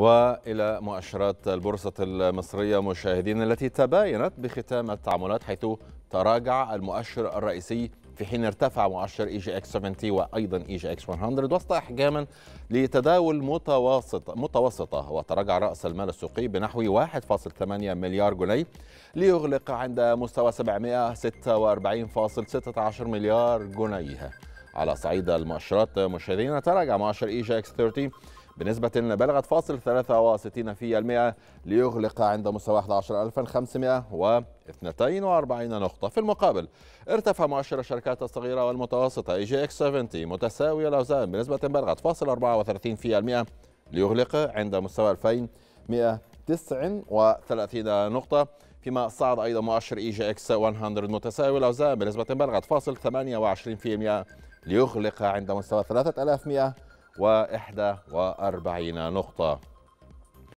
والى مؤشرات البورصه المصريه مشاهدين التي تباينت بختام التعاملات حيث تراجع المؤشر الرئيسي في حين ارتفع مؤشر اي جي اكس 70 وايضا اي جي اكس 100 وسط احجاما لتداول متوسط متوسطه وتراجع راس المال السوقي بنحو 1.8 مليار جنيه ليغلق عند مستوى 746.16 مليار جنيه على صعيد المؤشرات مشاهدينا تراجع مؤشر اي جي اكس 30 بنسبة بلغت فاصل 63% ليغلق عند مستوى 11542 نقطة في المقابل ارتفع مؤشر الشركات الصغيرة والمتوسطة اي جي اكس 70 متساوي الأوزان بنسبة بلغت فاصل 34% ليغلق عند مستوى 2139 نقطة فيما صعد أيضا مؤشر اي جي اكس 100 متساوي الأوزان بنسبة بلغت فاصل 28% ليغلق عند مستوى 3100 وإحدى وأربعين نقطة